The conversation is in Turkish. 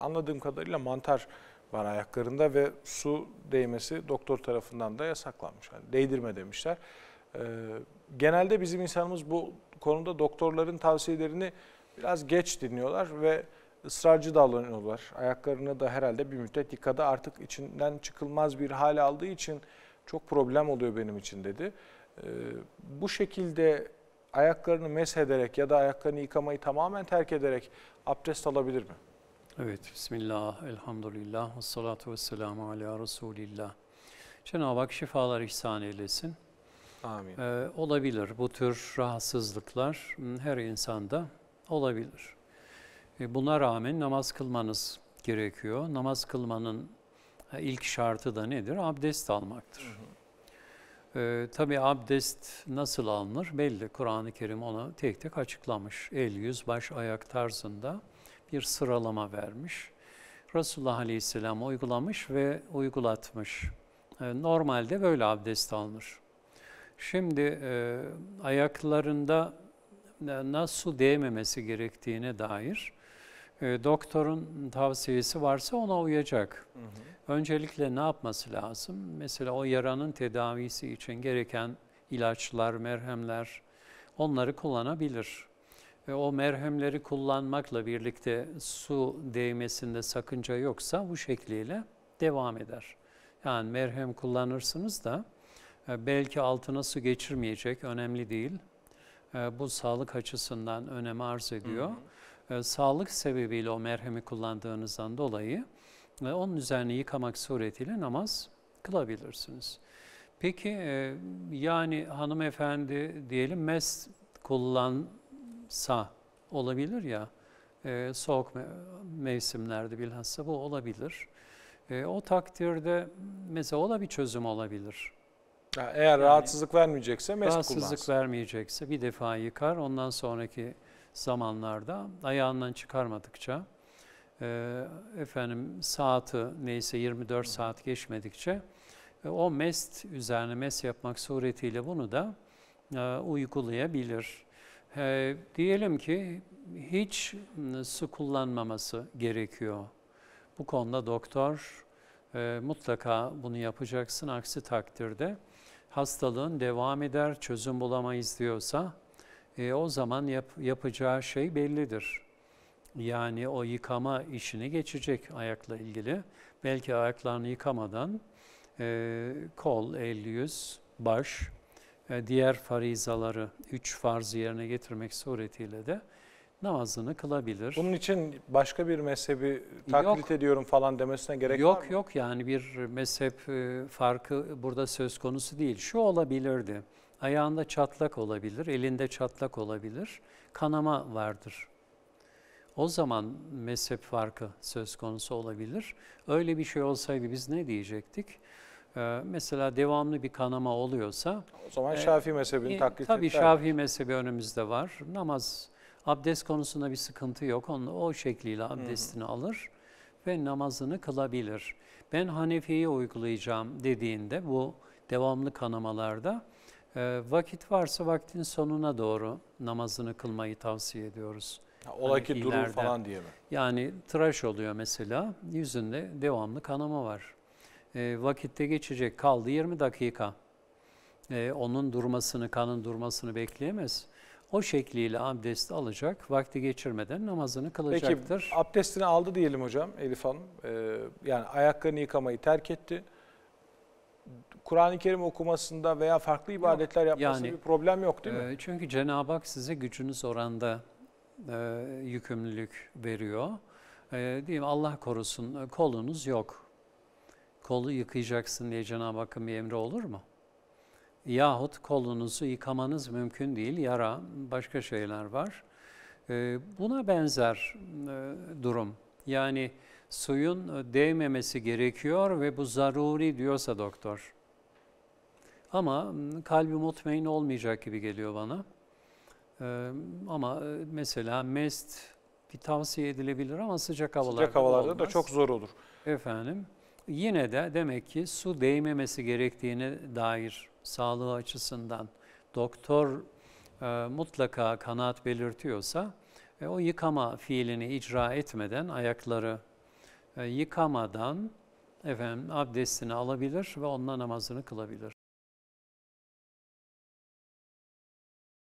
Anladığım kadarıyla mantar var ayaklarında ve su değmesi doktor tarafından da yasaklanmış. Yani değdirme demişler. Ee, genelde bizim insanımız bu konuda doktorların tavsiyelerini biraz geç dinliyorlar ve ısrarcı davranıyorlar. Ayaklarını da herhalde bir müddet yıkadı. Artık içinden çıkılmaz bir hale aldığı için çok problem oluyor benim için dedi. Ee, bu şekilde ayaklarını mesh ederek ya da ayaklarını yıkamayı tamamen terk ederek abdest alabilir mi? Evet, Bismillah, Elhamdülillah, ve salatu ve selamu ala Resulillah. Cenab-ı Hak şifalar ihsan eylesin. Amin. Ee, olabilir, bu tür rahatsızlıklar her insanda olabilir. Ee, buna rağmen namaz kılmanız gerekiyor. Namaz kılmanın e, ilk şartı da nedir? Abdest almaktır. Hı Ee, tabii abdest nasıl alınır belli. Kur'an-ı Kerim onu tek tek açıklamış. El, yüz, baş, ayak tarzında bir sıralama vermiş. Resulullah Aleyhisselam uygulamış ve uygulatmış. E, normalde böyle abdest alınır. Şimdi e, ayaklarında nasıl değmemesi gerektiğine dair e, doktorun tavsiyesi varsa ona uyacak. Hı hı. Öncelikle ne yapması lazım? Mesela o yaranın tedavisi için gereken ilaçlar, merhemler onları kullanabilir ve o merhemleri kullanmakla birlikte su değmesinde sakınca yoksa bu şekliyle devam eder. Yani merhem kullanırsınız da e, belki altına su geçirmeyecek önemli değil. E, bu sağlık açısından önem arz ediyor. Hı hı. E, sağlık sebebiyle o merhemi kullandığınızdan dolayı onun üzerine yıkamak suretiyle namaz kılabilirsiniz. Peki yani hanımefendi diyelim mes kullan sa olabilir ya, e, soğuk me mevsimlerde bilhassa bu olabilir. E, o takdirde mesela o da bir çözüm olabilir. eğer yani, rahatsızlık vermeyecekse mest rahatsızlık kullansın. Rahatsızlık vermeyecekse bir defa yıkar ondan sonraki zamanlarda ayağından çıkarmadıkça e, efendim saati neyse 24 saat geçmedikçe e, o mest üzerine mes yapmak suretiyle bunu da e, uygulayabilir. E, diyelim ki hiç su kullanmaması gerekiyor. Bu konuda doktor e, mutlaka bunu yapacaksın. Aksi takdirde hastalığın devam eder, çözüm bulamayız diyorsa e, o zaman yap, yapacağı şey bellidir. Yani o yıkama işini geçecek ayakla ilgili. Belki ayaklarını yıkamadan e, kol, el, yüz, baş e, diğer farizaları üç farzı yerine getirmek suretiyle de namazını kılabilir. Bunun için başka bir mezhebi taklit yok, ediyorum falan demesine gerek yok, var mı? Yok yok yani bir mezhep e, farkı burada söz konusu değil. Şu olabilirdi, ayağında çatlak olabilir, elinde çatlak olabilir, kanama vardır. O zaman mezhep farkı söz konusu olabilir. Öyle bir şey olsaydı biz ne diyecektik? Ee, mesela devamlı bir kanama oluyorsa... O zaman Şafii mezhebini e, taklit Tabii Şafii mezhebi önümüzde var. Namaz, abdest konusunda bir sıkıntı yok. Onu o şekliyle abdestini hmm. alır ve namazını kılabilir. Ben Hanefi'yi uygulayacağım dediğinde bu devamlı kanamalarda e, vakit varsa vaktin sonuna doğru namazını kılmayı tavsiye ediyoruz. Ola ki hani durur falan diye mi? Yani tıraş oluyor mesela yüzünde devamlı kanama var. E, vakitte geçecek. Kaldı 20 dakika. E, onun durmasını, kanın durmasını bekleyemez. O şekliyle abdest alacak, vakti geçirmeden namazını kılacaktır. Peki abdestini aldı diyelim hocam Elif Hanım. Ee, yani ayaklarını yıkamayı terk etti. Kur'an-ı Kerim okumasında veya farklı ibadetler yapması yani, bir problem yok değil e, mi? E, çünkü Cenab-ı Hak size gücünüz oranda e, yükümlülük veriyor. E, diyeyim Allah korusun kolunuz yok kolu yıkayacaksın diye Cenab-ı Hakk'ın bir emri olur mu? Yahut kolunuzu yıkamanız mümkün değil, yara, başka şeyler var. Ee, buna benzer e, durum. Yani suyun e, değmemesi gerekiyor ve bu zaruri diyorsa doktor. Ama kalbi mutmain olmayacak gibi geliyor bana. Ee, ama e, mesela mest bir tavsiye edilebilir ama sıcak havalarda Sıcak havalarda da çok zor olur. Efendim? yine de demek ki su değmemesi gerektiğine dair sağlığı açısından doktor e, mutlaka kanaat belirtiyorsa e, o yıkama fiilini icra etmeden ayakları e, yıkamadan efendim abdestini alabilir ve onunla namazını kılabilir.